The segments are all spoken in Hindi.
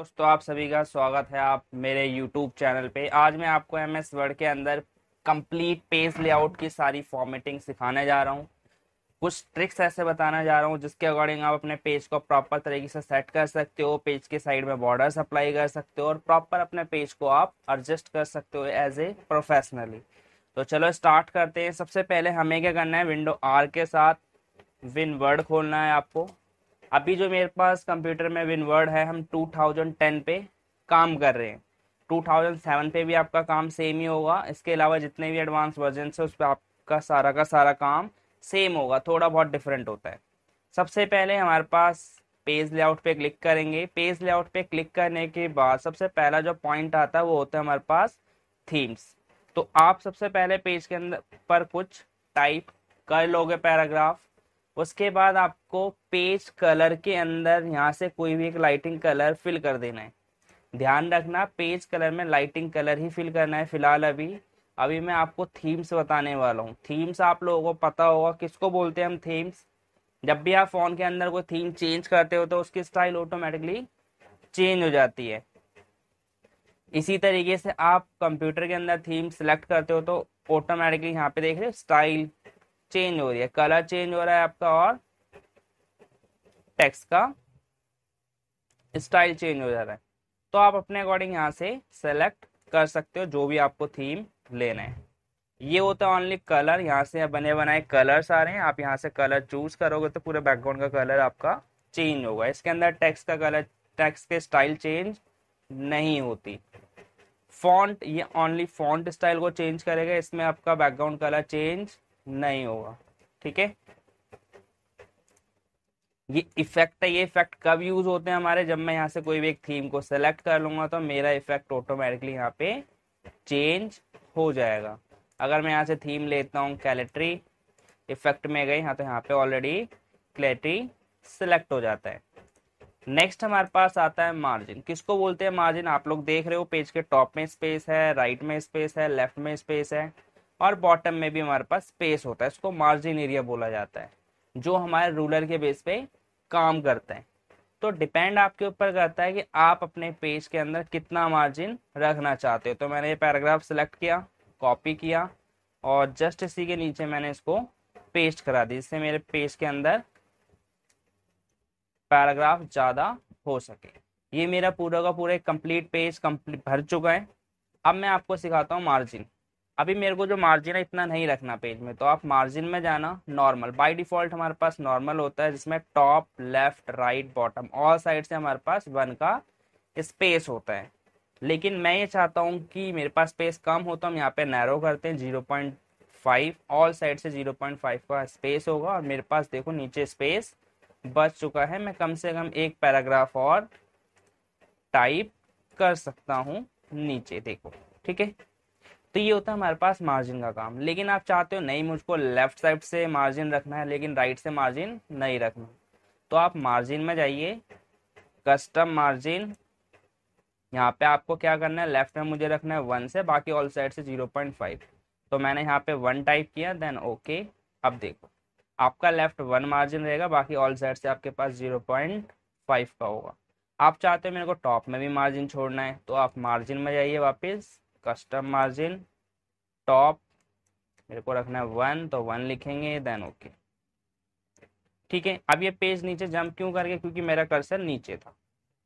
दोस्तों आप सभी का स्वागत है आप मेरे YouTube चैनल पे आज मैं आपको एम एस वर्ड के अंदर कंप्लीट पेज लेआउट की सारी फॉर्मेटिंग सिखाने जा रहा हूँ कुछ ट्रिक्स ऐसे बताना जा रहा हूँ जिसके अकॉर्डिंग आप अपने पेज को प्रॉपर तरीके से सेट कर सकते हो पेज के साइड में बॉर्डर अप्लाई कर सकते हो और प्रॉपर अपने पेज को आप एडजस्ट कर सकते हो एज ए प्रोफेशनली तो चलो स्टार्ट करते हैं सबसे पहले हमें क्या करना है विंडो आर के साथ विन वर्ड खोलना है आपको अभी जो मेरे पास कंप्यूटर में विनवर्ड है हम 2010 पे काम कर रहे हैं 2007 पे भी आपका काम सेम ही होगा इसके अलावा जितने भी एडवांस वर्जन है उस पर आपका सारा का सारा काम सेम होगा थोड़ा बहुत डिफरेंट होता है सबसे पहले हमारे पास पेज लेआउट पे क्लिक करेंगे पेज लेआउट पे क्लिक करने के बाद सबसे पहला जो पॉइंट आता है वो होता है हमारे पास थीम्स तो आप सबसे पहले पेज के अंदर पर कुछ टाइप कर लोगे पैराग्राफ उसके बाद आपको पेज कलर के अंदर यहाँ से कोई भी एक लाइटिंग कलर फिल कर देना है ध्यान रखना पेज कलर में लाइटिंग कलर ही फिल करना है फिलहाल अभी अभी मैं आपको थीम्स बताने वाला हूँ थीम्स आप लोगों को पता होगा किसको बोलते हैं हम थीम्स जब भी आप फोन के अंदर कोई थीम चेंज करते हो तो उसकी स्टाइल ऑटोमेटिकली चेंज हो जाती है इसी तरीके से आप कंप्यूटर के अंदर थीम सेलेक्ट करते हो तो ऑटोमेटिकली यहाँ पे देख रहे हो स्टाइल चेंज हो रही है कलर चेंज हो रहा है आपका और टेक्स्ट का स्टाइल चेंज हो जा रहा है तो आप अपने अकॉर्डिंग यहाँ से सेलेक्ट कर सकते हो जो भी आपको थीम लेना है ये होता है ऑनली कलर यहाँ से बने बनाए कलर्स आ रहे हैं आप यहाँ से कलर चूज करोगे तो पूरे बैकग्राउंड का कलर आपका चेंज होगा इसके अंदर टेक्स्ट का कलर टेक्स्ट के स्टाइल चेंज नहीं होती फॉन्ट ये ऑनली फॉन्ट स्टाइल को चेंज करेगा इसमें आपका बैकग्राउंड कलर चेंज नहीं होगा ठीक है ये इफेक्ट है ये इफेक्ट कब यूज होते हैं हमारे जब मैं यहाँ से कोई भी एक थीम को सेलेक्ट कर लूंगा तो मेरा इफेक्ट ऑटोमेटिकली यहाँ पे चेंज हो जाएगा अगर मैं यहाँ से थीम लेता हूँ कैलेट्री इफेक्ट में गई यहाँ तो यहाँ पे ऑलरेडी क्लेट्री सिलेक्ट हो जाता है नेक्स्ट हमारे पास आता है मार्जिन किसको बोलते हैं मार्जिन आप लोग देख रहे हो पेज के टॉप में स्पेस है राइट में स्पेस है लेफ्ट में स्पेस है और बॉटम में भी हमारे पास स्पेस होता है इसको मार्जिन एरिया बोला जाता है जो हमारे रूलर के बेस पे काम करते हैं तो डिपेंड आपके ऊपर करता है कि आप अपने पेज के अंदर कितना मार्जिन रखना चाहते हो तो मैंने ये पैराग्राफ सेलेक्ट किया कॉपी किया और जस्ट इसी के नीचे मैंने इसको पेस्ट करा दी जिससे मेरे पेज के अंदर पैराग्राफ ज़्यादा हो सके ये मेरा पूरा का पूरा कंप्लीट पेज कंप्लीट भर चुका है अब मैं आपको सिखाता हूँ मार्जिन अभी मेरे को जो मार्जिन है इतना नहीं रखना पेज में तो आप मार्जिन में जाना नॉर्मल बाय डिफॉल्ट हमारे पास नॉर्मल होता है जिसमें top left right bottom all side से हमारे पास वन का स्पेस होता है लेकिन मैं ये चाहता हूँ कि मेरे पास स्पेस कम हो तो हम यहाँ पे नैरो करते हैं zero point five all side से जीरो पॉइंट फाइव का स्पेस होगा और मेरे पास देखो नीचे स्पेस बच चुका है मैं कम से कम एक पैराग्राफ और टाइप कर सकता हूँ नीचे देखो ठीक है तो ये होता है हमारे पास मार्जिन का काम लेकिन आप चाहते हो नहीं मुझको लेफ्ट साइड से मार्जिन रखना है लेकिन राइट से मार्जिन नहीं रखना तो आप मार्जिन में जाइए कस्टम मार्जिन यहाँ पे आपको क्या करना है लेफ्ट में मुझे रखना है वन से बाकी ऑल साइड से जीरो पॉइंट फाइव तो मैंने यहाँ पे वन टाइप किया देन ओके अब देखो आपका लेफ्ट वन मार्जिन रहेगा बाकी ऑल साइड से आपके पास जीरो पॉइंट फाइव का होगा आप चाहते हो मेरे को टॉप में भी मार्जिन छोड़ना है तो आप मार्जिन में जाइए वापस कस्टम मार्जिन टॉप मेरे को रखना है वन तो वन लिखेंगे देन ओके ठीक है अब ये पेज नीचे जंप क्यों कर गया क्योंकि मेरा कर्सर नीचे था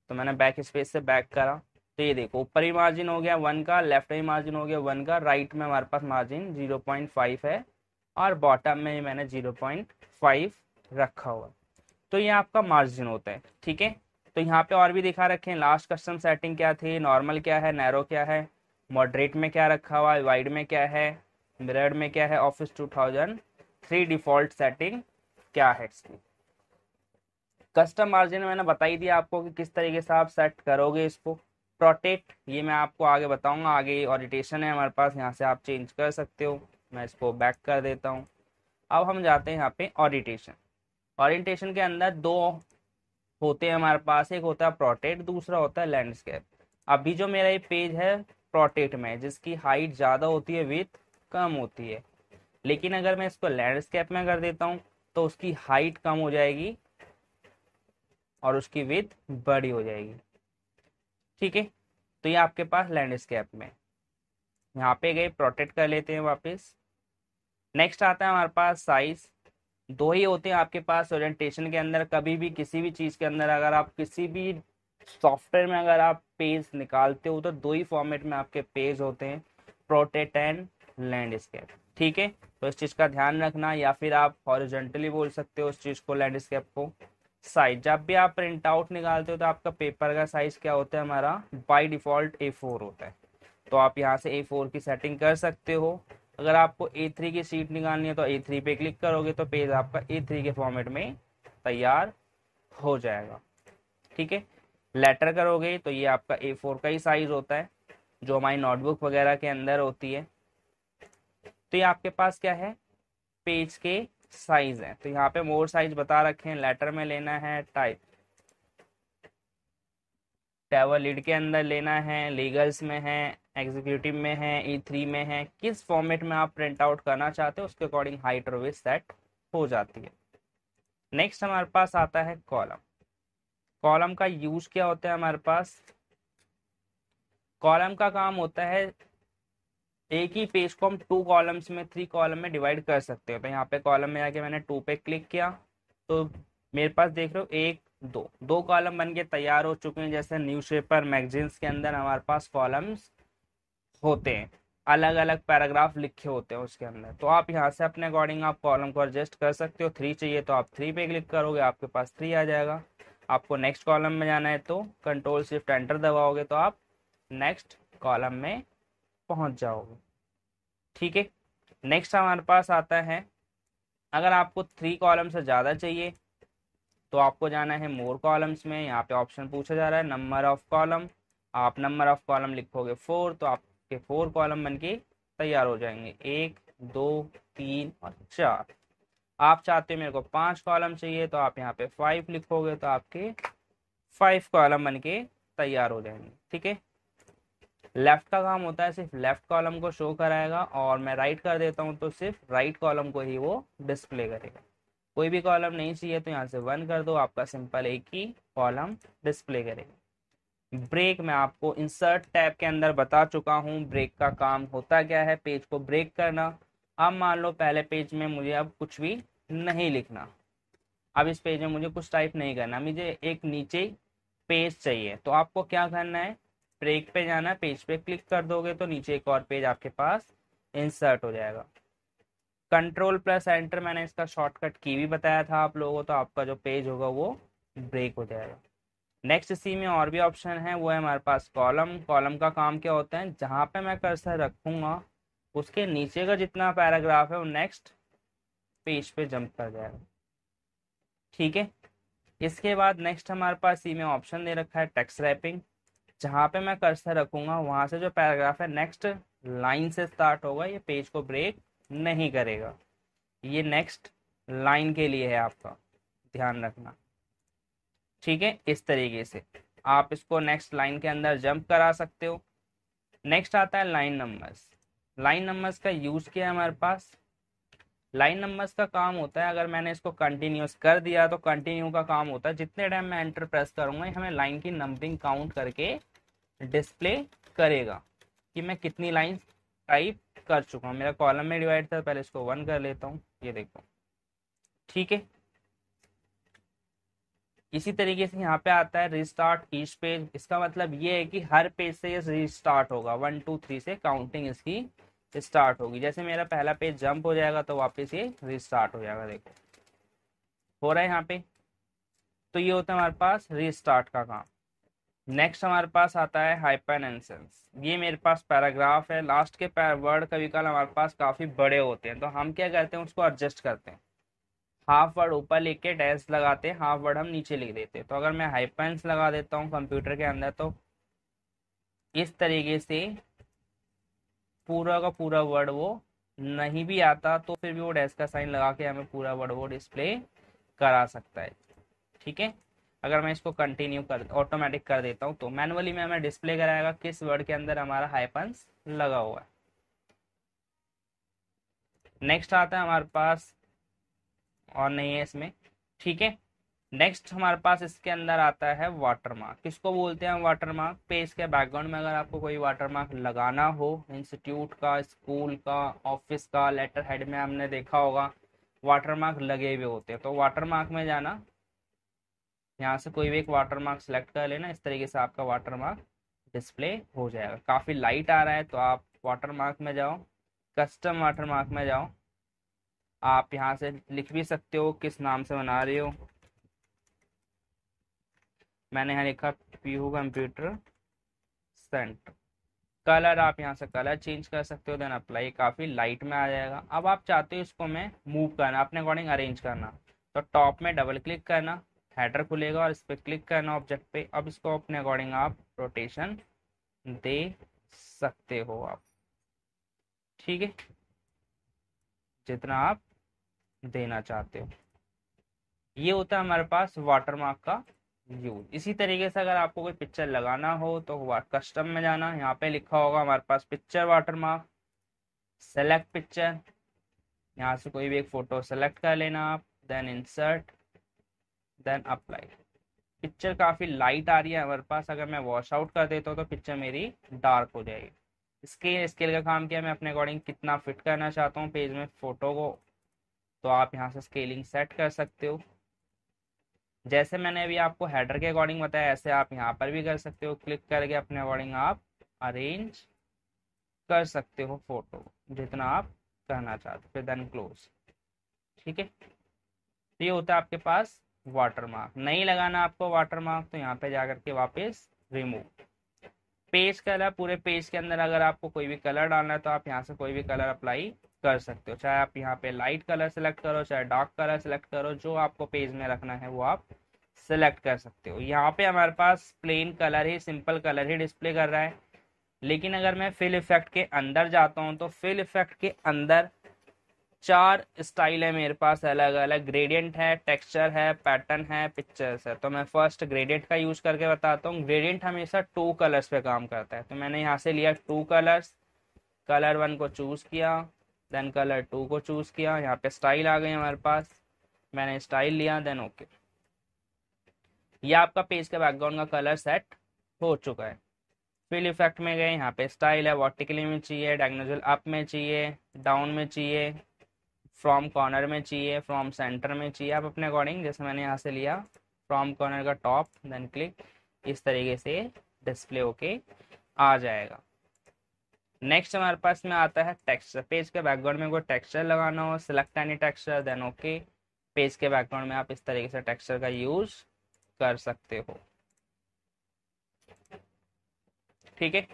तो मैंने बैक स्पेस से बैक करा तो ये देखो ऊपर ही मार्जिन हो गया वन का लेफ्ट ही मार्जिन हो गया वन का राइट में हमारे पास मार्जिन जीरो पॉइंट फाइव है और बॉटम में मैंने जीरो पॉइंट फाइव रखा हुआ तो ये आपका मार्जिन होता है ठीक है तो यहाँ पे और भी दिखा रखे हैं लास्ट कस्टम सेटिंग क्या थी नॉर्मल क्या है नैरो क्या है मॉडरेट में क्या रखा हुआ है वाइड में क्या है मिरर्ड में क्या है office two thousand three default setting क्या है इसकी कस्टम मार्जिन मैंने बता ही दिया आपको कि किस तरीके से आप सेट करोगे इसको प्रोटेक्ट ये मैं आपको आगे बताऊंगा आगे ऑडिटेशन है हमारे पास यहाँ से आप चेंज कर सकते हो मैं इसको बैक कर देता हूँ अब हम जाते हैं यहाँ पे ऑडिटेशन ऑरिएंटेशन के अंदर दो होते हैं हमारे पास एक होता है प्रोटेक्ट दूसरा होता है लैंडस्केप अभी जो मेरा ये पेज है प्रोटेट में जिसकी हाइट ज़्यादा होती है विथ कम होती है लेकिन अगर मैं इसको लैंडस्केप में कर देता हूं तो उसकी हाइट कम हो जाएगी और उसकी विथ बड़ी हो जाएगी ठीक है तो ये आपके पास लैंडस्केप में यहाँ पे गए प्रोटेक्ट कर लेते हैं वापस नेक्स्ट आता है हमारे पास साइज दो ही होते हैं आपके पास ओरिएंटेशन के अंदर कभी भी किसी भी चीज़ के अंदर अगर आप किसी भी सॉफ्टवेयर में अगर आप पेज निकालते हो तो दो ही फॉर्मेट में आपके पेज होते हैं प्रोटेट एंड लैंडस्केप ठीक है तो इस चीज़ का ध्यान रखना या फिर आप हॉरिजेंटली बोल सकते हो उस चीज़ को लैंडस्केप को साइज जब भी आप प्रिंट आउट निकालते हो तो आपका पेपर का साइज क्या होता है हमारा बाई डिफॉल्ट ए फोर होता है तो आप यहाँ से ए फोर की सेटिंग कर सकते हो अगर आपको ए थ्री की सीट निकालनी है तो ए थ्री पे क्लिक करोगे तो पेज आपका ए थ्री के फॉर्मेट में तैयार हो जाएगा ठीक है लेटर करोगे तो ये आपका ए फोर का ही साइज होता है जो हमारी नोटबुक वगैरह के अंदर होती है तो ये आपके पास क्या है पेज के साइज है तो यहाँ पे मोर साइज बता रखे हैं लेटर में लेना है टाइप टैवर लीड के अंदर लेना है लीगल्स में है एग्जीक्यूटिव में है ई e थ्री में है किस फॉर्मेट में आप प्रिंट आउट करना चाहते हो उसके अकॉर्डिंग हाइट और विथ सेट हो जाती है नेक्स्ट हमारे पास आता है कॉलम कॉलम का यूज क्या होता है हमारे पास कॉलम का काम होता है एक ही पेज को हम टू कॉलम्स में थ्री कॉलम में डिवाइड कर सकते हो तो यहाँ पे कॉलम में आके मैंने टू पे क्लिक किया तो मेरे पास देख रहे हो एक दो दो कॉलम बन के तैयार हो चुके हैं जैसे न्यूज़पेपर मैगजीन्स के अंदर हमारे पास कॉलम्स होते हैं अलग अलग पैराग्राफ लिखे होते हैं उसके अंदर तो आप यहाँ से अपने अकॉर्डिंग आप कॉलम को एडजस्ट कर सकते हो थ्री चाहिए तो आप थ्री पे क्लिक करोगे आपके पास थ्री आ जाएगा आपको नेक्स्ट कॉलम में जाना है तो कंट्रोल स्विफ्ट एंटर दबाओगे तो आप नेक्स्ट कॉलम में पहुंच जाओगे ठीक है नेक्स्ट हमारे पास आता है अगर आपको थ्री कॉलम से ज़्यादा चाहिए तो आपको जाना है मोर कॉलम्स में यहाँ पे ऑप्शन पूछा जा रहा है नंबर ऑफ कॉलम आप नंबर ऑफ कॉलम लिखोगे फोर तो आपके फोर कॉलम बन के तैयार हो जाएंगे एक दो तीन और चार आप चाहते हो मेरे को पांच कॉलम चाहिए तो आप यहाँ पे फाइव लिखोगे तो आपके फाइव कॉलम बन के तैयार हो जाएंगे ठीक है लेफ्ट का काम होता है सिर्फ लेफ्ट कॉलम को शो कराएगा और मैं राइट कर देता हूँ तो सिर्फ राइट कॉलम को ही वो डिस्प्ले करेगा कोई भी कॉलम नहीं चाहिए तो यहाँ से वन कर दो आपका सिंपल एक ही कॉलम डिस्प्ले करेगा ब्रेक मैं आपको इंसर्ट टैब के अंदर बता चुका हूँ ब्रेक का काम होता क्या है पेज को ब्रेक करना अब मान लो पहले पेज में मुझे अब कुछ भी नहीं लिखना अब इस पेज में मुझे कुछ टाइप नहीं करना मुझे एक नीचे पेज चाहिए तो आपको क्या करना है ब्रेक पे जाना है पेज पे क्लिक कर दोगे तो नीचे एक और पेज आपके पास इंसर्ट हो जाएगा कंट्रोल प्लस एंटर मैंने इसका शॉर्टकट की भी बताया था आप लोगों को तो आपका जो पेज होगा वो ब्रेक हो जाएगा नेक्स्ट इसी में और भी ऑप्शन है वो है हमारे पास कॉलम कॉलम का काम क्या होता है जहाँ पे मैं कर्सर रखूँगा उसके नीचे का जितना पैराग्राफ है वो नेक्स्ट पेज पे जंप कर जाएगा ठीक है इसके बाद नेक्स्ट हमारे पास ई में ऑप्शन दे रखा है टेक्स्ट रैपिंग जहाँ पे मैं कर्सर रखूंगा वहां से जो पैराग्राफ है नेक्स्ट लाइन से स्टार्ट होगा ये पेज को ब्रेक नहीं करेगा ये नेक्स्ट लाइन के लिए है आपका ध्यान रखना ठीक है इस तरीके से आप इसको नेक्स्ट लाइन के अंदर जंप करा सकते हो नेक्स्ट आता है लाइन नंबर्स लाइन नंबर्स का यूज किया है हमारे पास लाइन नंबर्स का काम होता है अगर मैंने इसको कंटिन्यूस कर दिया तो कंटिन्यू का काम होता है जितने टाइम मैं एंटर प्रेस करूंगा हमें लाइन की नंबरिंग काउंट करके डिस्प्ले करेगा कि मैं कितनी लाइन टाइप कर चुका हूँ मेरा कॉलम में डिवाइड था पहले इसको वन कर लेता हूँ ये देखो ठीक है इसी तरीके से यहाँ पे आता है रिस्टार्ट ईच पेज इसका मतलब ये है कि हर पेज से ये रिस्टार्ट होगा वन टू थ्री से काउंटिंग इसकी स्टार्ट होगी जैसे मेरा पहला पेज जंप हो जाएगा तो वापस ये रिस्टार्ट हो जाएगा देखो हो रहा है यहाँ पे तो ये होता है हमारे पास रिस्टार्ट का काम नेक्स्ट हमारे पास आता है हाइपरनेंसेंस ये मेरे पास पैराग्राफ है लास्ट के वर्ड कभी कल हमारे पास काफ़ी बड़े होते हैं तो हम क्या करते हैं उसको एडजस्ट करते हैं हाफ वर्ड ऊपर लिख के डैश लगाते हैं हाफ वर्ड हम नीचे लिख देते हैं तो अगर मैं हाइपेंस लगा देता हूँ कंप्यूटर के अंदर तो इस तरीके से पूरा का पूरा वर्ड वो नहीं भी आता तो फिर भी वो डैश का साइन लगा के हमें पूरा वर्ड वो डिस्प्ले करा सकता है ठीक है अगर मैं इसको कंटिन्यू कर ऑटोमेटिक कर देता हूँ तो मैनुअली में हमें डिस्प्ले कराएगा किस वर्ड के अंदर हमारा हाइपन्स लगा हुआ है नेक्स्ट आता है हमारे पास और नहीं है इसमें ठीक है नेक्स्ट हमारे पास इसके अंदर आता है वाटर मार्क किसको बोलते हैं वाटर मार्क पेज के बैकग्राउंड में अगर आपको कोई वाटर मार्क लगाना हो इंस्टीट्यूट का स्कूल का ऑफिस का लेटर हेड में हमने देखा होगा वाटर मार्क लगे हुए होते हैं तो वाटर मार्क में जाना यहाँ से कोई भी एक वाटर मार्क सेलेक्ट कर लेना इस तरीके से आपका वाटर मार्क डिस्प्ले हो जाएगा काफ़ी लाइट आ रहा है तो आप वाटर मार्क में जाओ कस्टम वाटर मार्क में जाओ आप यहाँ से लिख भी सकते हो किस नाम से बना रहे हो मैंने यहाँ लिखा P U computer centre colour आप यहाँ से कलर चेंज कर सकते हो देन अप्लाई काफ़ी लाइट में आ जाएगा अब आप चाहते हो इसको मैं मूव करना अपने अकॉर्डिंग अरेंज करना तो टॉप में डबल क्लिक करना हेडर खुलेगा और इस पर क्लिक करना ऑब्जेक्ट पे अब इसको अपने अकॉर्डिंग आप रोटेशन दे सकते हो आप ठीक है जितना आप देना चाहते हो ये होता है हमारे पास वाटरमार्क का यूज इसी तरीके से अगर आपको कोई पिक्चर लगाना हो तो कस्टम में जाना यहाँ पे लिखा होगा हमारे पास पिक्चर वाटरमार्क सेलेक्ट पिक्चर यहाँ से कोई भी एक फ़ोटो सेलेक्ट कर लेना आप then insert then apply picture काफ़ी लाइट आ रही है हमारे पास अगर मैं वॉश आउट कर देता हूँ तो पिक्चर मेरी डार्क हो जाएगी स्केल स्केल का काम किया मैं अपने अकॉर्डिंग कितना फिट करना चाहता हूँ पेज में फ़ोटो को तो आप यहाँ से स्केलिंग सेट कर सकते हो जैसे मैंने अभी आपको हेडर के अकॉर्डिंग बताया ऐसे आप यहाँ पर भी कर सकते हो क्लिक करके अपने अकॉर्डिंग आप अरेंज कर सकते हो फोटो जितना आप करना चाहते हो फिर देन क्लोज ठीक है तो ये होता है आपके पास वाटर मार्क नहीं लगाना आपको वाटर मार्क तो यहाँ पे जा करके वापस रिमूव पेज कलर पूरे पेज के अंदर अगर आपको कोई भी कलर डालना है तो आप यहाँ से कोई भी कलर अप्लाई कर सकते हो चाहे आप यहाँ पे लाइट कलर सेलेक्ट करो चाहे डार्क कलर सेलेक्ट करो जो आपको पेज में रखना है वो आप सेलेक्ट कर सकते हो यहाँ पे हमारे पास प्लेन कलर ही सिंपल कलर ही डिस्प्ले कर रहा है लेकिन अगर मैं फिल इफेक्ट के अंदर जाता हूँ तो फिल इफेक्ट के अंदर चार स्टाइल है मेरे पास अलग अलग ग्रेडियंट है टेक्सचर है पैटर्न है पिक्चर्स है तो मैं फर्स्ट ग्रेडियंट का यूज करके बताता हूँ ग्रेडियंट हमेशा टू कलर्स पे काम करता है तो मैंने यहाँ से लिया टू कलर्स कलर वन को चूज किया देन कलर टू को चूज़ किया यहाँ पे स्टाइल आ गई हमारे पास मैंने स्टाइल लिया देन ओके okay. ये आपका पेज का बैकग्राउंड का कलर सेट हो चुका है फिल इफेक्ट में गए यहाँ पे स्टाइल है वर्टिकली में चाहिए डायग्नोजल अप में चाहिए डाउन में चाहिए फ्रॉम कॉर्नर में चाहिए फ्रॉम सेंटर में चाहिए आप अपने अकॉर्डिंग जैसे मैंने यहाँ से लिया फ्रॉम कॉर्नर का टॉप देन क्लिक इस तरीके से डिस्प्ले होके आ जाएगा नेक्स्ट हमारे पास में आता है टेक्सचर पेज के बैकग्राउंड में कोई टेक्सचर लगाना हो select any texture then okay page के बैकग्राउंड में आप इस तरीके से टेक्सचर का यूज कर सकते हो ठीक है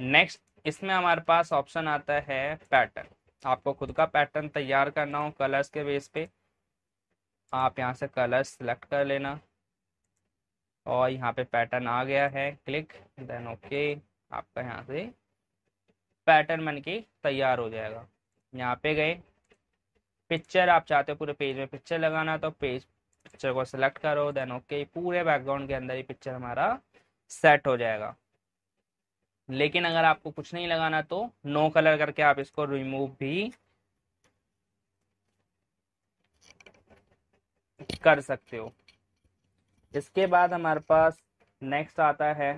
नेक्स्ट इसमें हमारे पास ऑप्शन आता है पैटर्न आपको खुद का पैटर्न तैयार करना हो कलर्स के बेस पे आप यहाँ से कलर सेलेक्ट कर लेना और यहाँ पे पैटर्न आ गया है क्लिक देन ओके आपका यहाँ से पैटर्न बन के तैयार हो जाएगा यहाँ पे गए पिक्चर आप चाहते हो पूरे पेज में पिक्चर लगाना तो पेज पिक्चर को सिलेक्ट करो देन ओके पूरे बैकग्राउंड के अंदर ही पिक्चर हमारा सेट हो जाएगा लेकिन अगर आपको कुछ नहीं लगाना तो नो कलर करके आप इसको रिमूव भी कर सकते हो इसके बाद हमारे पास नेक्स्ट आता है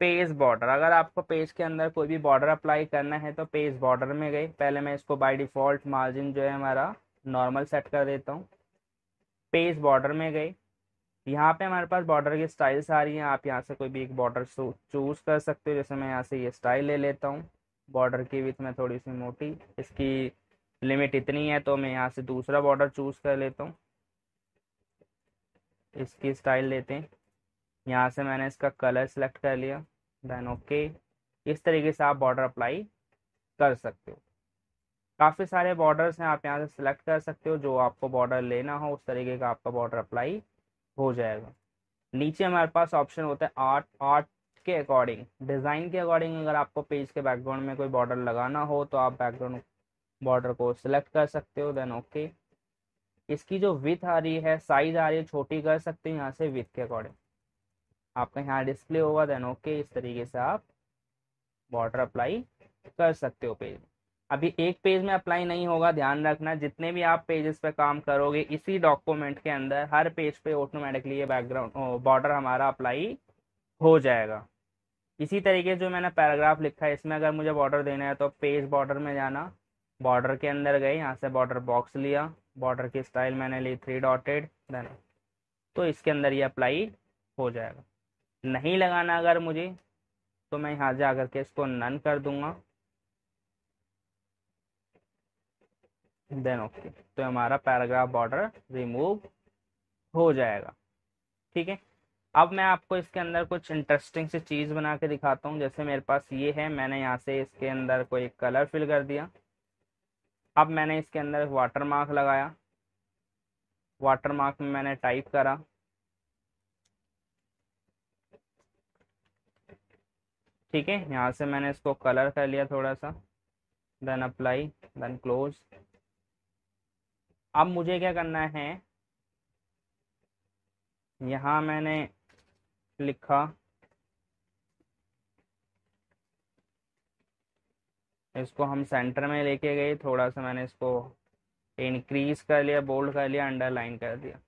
पेज बॉर्डर अगर आपको पेज के अंदर कोई भी बॉर्डर अप्लाई करना है तो पेज बॉर्डर में गए पहले मैं इसको बाय डिफ़ॉल्ट मार्जिन जो है हमारा नॉर्मल सेट कर देता हूँ पेज बॉर्डर में गए यहाँ पे हमारे पास बॉर्डर की स्टाइल्स आ रही हैं आप यहाँ से कोई भी एक बॉर्डर चूज़ कर सकते हो जैसे मैं यहाँ से ये स्टाइल ले लेता हूँ बॉर्डर की विथ में थोड़ी सी मोटी इसकी लिमिट इतनी है तो मैं यहाँ से दूसरा बॉर्डर चूज़ कर लेता हूँ इसकी स्टाइल लेते हैं यहाँ से मैंने इसका कलर सेलेक्ट कर लिया देन ओके okay. इस तरीके से आप बॉर्डर अप्लाई कर सकते हो काफ़ी सारे बॉर्डर्स हैं आप यहाँ से सिलेक्ट कर सकते हो जो आपको बॉर्डर लेना हो उस तरीके का आपका बॉर्डर अप्लाई हो जाएगा नीचे हमारे पास ऑप्शन होता है आर्ट आर्ट के अकॉर्डिंग डिज़ाइन के अकॉर्डिंग अगर आपको पेज के बैकग्राउंड में कोई बॉर्डर लगाना हो तो आप बैकग्राउंड बॉर्डर को सिलेक्ट कर सकते हो देन ओके इसकी जो विथ आ रही है साइज़ आ रही है छोटी कर सकते हो यहाँ से विथ के अकॉर्डिंग आपका यहाँ डिस्प्ले होगा देन ओके इस तरीके से आप बॉर्डर अप्लाई कर सकते हो पेज अभी एक पेज में अप्लाई नहीं होगा ध्यान रखना जितने भी आप पेजेस पे काम करोगे इसी डॉक्यूमेंट के अंदर हर पेज पे ऑटोमेटिकली ये बैकग्राउंड बॉर्डर हमारा अप्लाई हो जाएगा इसी तरीके जो मैंने पैराग्राफ लिखा है इसमें अगर मुझे बॉर्डर देना है तो पेज बॉर्डर में जाना बॉर्डर के अंदर गए यहाँ से बॉर्डर बॉक्स लिया बॉर्डर की स्टाइल मैंने ली थ्री डॉटेड देन तो इसके अंदर ये अप्लाई हो जाएगा नहीं लगाना अगर मुझे तो मैं यहाँ जा करके इसको नन कर दूंगा देन ओके तो हमारा पैराग्राफ बॉर्डर रिमूव हो जाएगा ठीक है अब मैं आपको इसके अंदर कुछ इंटरेस्टिंग सी चीज़ बना के दिखाता हूँ जैसे मेरे पास ये है मैंने यहाँ से इसके अंदर कोई कलर फिल कर दिया अब मैंने इसके अंदर वाटर मार्क लगाया वाटर मार्क में मैंने टाइप करा ठीक है यहाँ से मैंने इसको कलर कर लिया थोड़ा सा देन अप्लाई देन क्लोज अब मुझे क्या करना है यहाँ मैंने लिखा इसको हम सेंटर में लेके गए थोड़ा सा मैंने इसको इंक्रीज कर लिया बोल्ड कर लिया अंडरलाइन कर दिया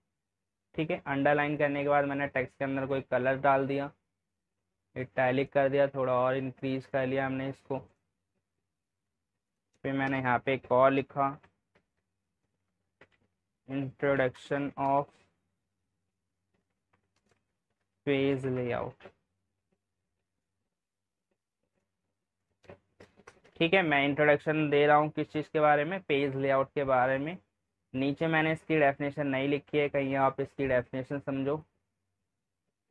ठीक है अंडरलाइन करने के बाद मैंने टेक्स्ट के अंदर कोई कलर डाल दिया इटैलिक कर दिया थोड़ा और इंक्रीज कर लिया हमने इसको फिर मैंने यहाँ पे एक और लिखा इंट्रोडक्शन ऑफ पेज लेआउट ठीक है मैं इंट्रोडक्शन दे रहा हूँ किस चीज़ के बारे में पेज लेआउट के बारे में नीचे मैंने इसकी डेफिनेशन नहीं लिखी है कहीं आप इसकी डेफिनेशन समझो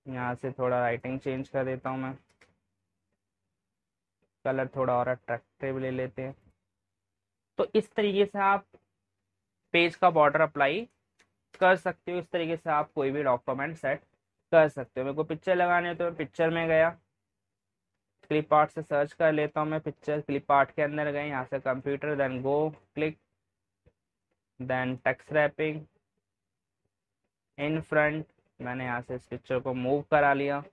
यहाँ से थोड़ा राइटिंग चेंज कर देता हूँ मैं कलर थोड़ा और अट्रैक्टिव ले लेते हैं तो इस तरीके से आप पेज का बॉर्डर अप्लाई कर सकते हो इस तरीके से आप कोई भी डॉक्यूमेंट सेट कर सकते हो मेरे को पिक्चर लगाने तो मैं पिक्चर में गया क्लिप आर्ट से सर्च कर लेता हूँ मैं पिक्चर क्लिप आर्ट के अंदर गए यहाँ से computer then go click then text wrapping in front मैंने यहाँ से इस पिक्चर को मूव करा लिया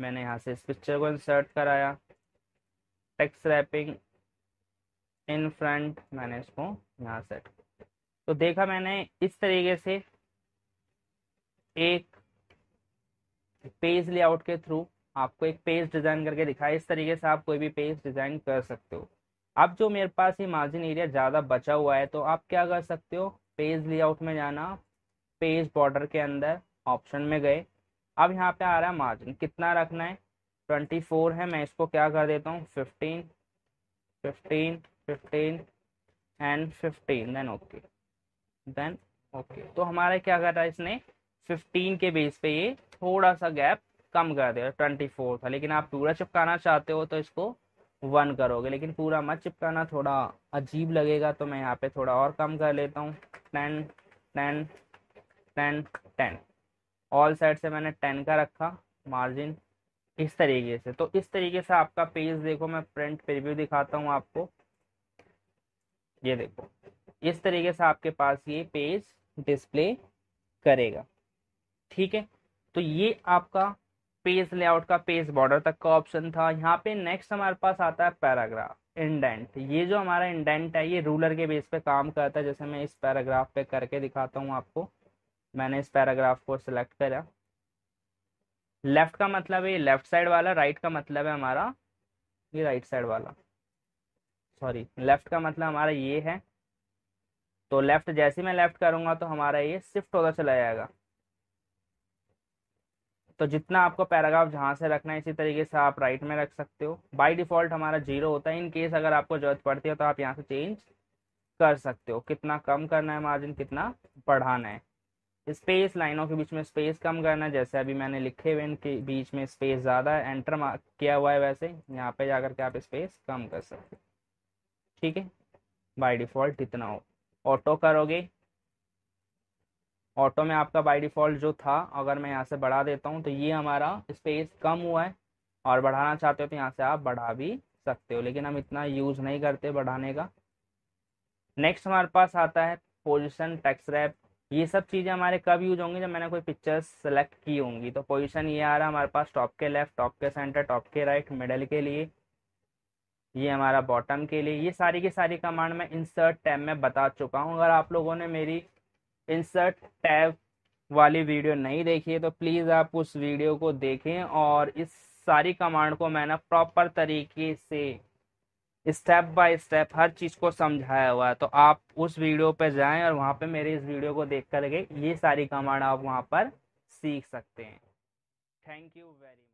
मैंने यहाँ से इस पिक्चर को इंसर्ट कराया टेक्स्ट रैपिंग इन फ्रंट मैंने इसको यहाँ सेट तो देखा मैंने इस तरीके से एक पेज लेआउट के थ्रू आपको एक पेज डिज़ाइन करके दिखाया इस तरीके से आप कोई भी पेज डिज़ाइन कर सकते हो अब जो मेरे पास ये मार्जिन एरिया ज़्यादा बचा हुआ है तो आप क्या कर सकते हो पेज लेआउट में जाना पेज बॉर्डर के अंदर ऑप्शन में गए अब यहाँ पे आ रहा है मार्जिन कितना रखना है ट्वेंटी फोर है मैं इसको क्या कर देता हूँ fifteen fifteen fifteen and fifteen then okay then okay तो हमारा क्या कर रहा है इसने फिफ्टीन के बेस पे ये थोड़ा सा गैप कम कर दिया ट्वेंटी फोर था लेकिन आप पूरा चिपकाना चाहते हो तो इसको वन करोगे लेकिन पूरा मत चिपकाना थोड़ा अजीब लगेगा तो मैं यहाँ पे थोड़ा और कम कर लेता हूँ ten ten ten ten all side से मैंने टेन का रखा मार्जिन इस तरीके से तो इस तरीके से आपका पेज देखो मैं प्रिंट प्रीव्यू दिखाता हूँ आपको ये देखो इस तरीके से आपके पास ये पेज डिस्प्ले करेगा ठीक है तो ये आपका पेज लेआउट का पेज बॉर्डर तक का ऑप्शन था यहाँ पे नेक्स्ट हमारे पास आता है पैराग्राफ इंडेंट ये जो हमारा इंडेंट है ये रूलर के बेस पे काम करता है जैसे मैं इस पैराग्राफ पे करके दिखाता हूँ आपको मैंने इस पैराग्राफ को सिलेक्ट करा लेफ्ट का मतलब ये लेफ्ट साइड वाला राइट का मतलब है हमारा ये राइट साइड वाला सॉरी लेफ्ट का मतलब हमारा ये है तो लेफ्ट जैसे मैं लेफ्ट करूंगा तो हमारा ये शिफ्ट होता चला जाएगा तो जितना आपको पैराग्राफ जहां से रखना है इसी तरीके से आप राइट में रख सकते हो बाय डिफ़ॉल्ट हमारा जीरो होता है इन केस अगर आपको ज़रूरत पड़ती है तो आप यहाँ से चेंज कर सकते हो कितना कम करना है मार्जिन कितना बढ़ाना है स्पेस लाइनों के बीच में स्पेस कम करना जैसे अभी मैंने लिखे हुए इनके बीच में स्पेस ज़्यादा है एंटर किया हुआ है वैसे यहाँ पे जाकर के आप स्पेस कम कर सकते ठीक है बाय डिफ़ॉल्ट इतना हो ऑटो करोगे ऑटो में आपका बाय डिफ़ॉल्ट जो था अगर मैं यहाँ से बढ़ा देता हूँ तो ये हमारा स्पेस कम हुआ है और बढ़ाना चाहते हो तो यहाँ से आप बढ़ा भी सकते हो लेकिन हम इतना यूज़ नहीं करते बढ़ाने का नेक्स्ट हमारे पास आता है पोजिशन टैक्स रैप ये सब चीज़ें हमारे कब यूज होंगी जब मैंने कोई पिक्चर सेलेक्ट की होंगी तो पोजीशन ये आ रहा है हमारे पास टॉप के लेफ्ट टॉप के सेंटर टॉप के राइट मिडल के लिए ये हमारा बॉटम के लिए ये सारी की सारी कमांड मैं इंसर्ट टैब में बता चुका हूँ अगर आप लोगों ने मेरी इंसर्ट टैब वाली वीडियो नहीं देखी है तो प्लीज़ आप उस वीडियो को देखें और इस सारी कमांड को मैंने प्रॉपर तरीके से स्टेप बाय स्टेप हर चीज़ को समझाया हुआ है तो आप उस वीडियो पर जाएं और वहाँ पे मेरे इस वीडियो को देख करके ये सारी कमांड आप वहाँ पर सीख सकते हैं थैंक यू वेरी मच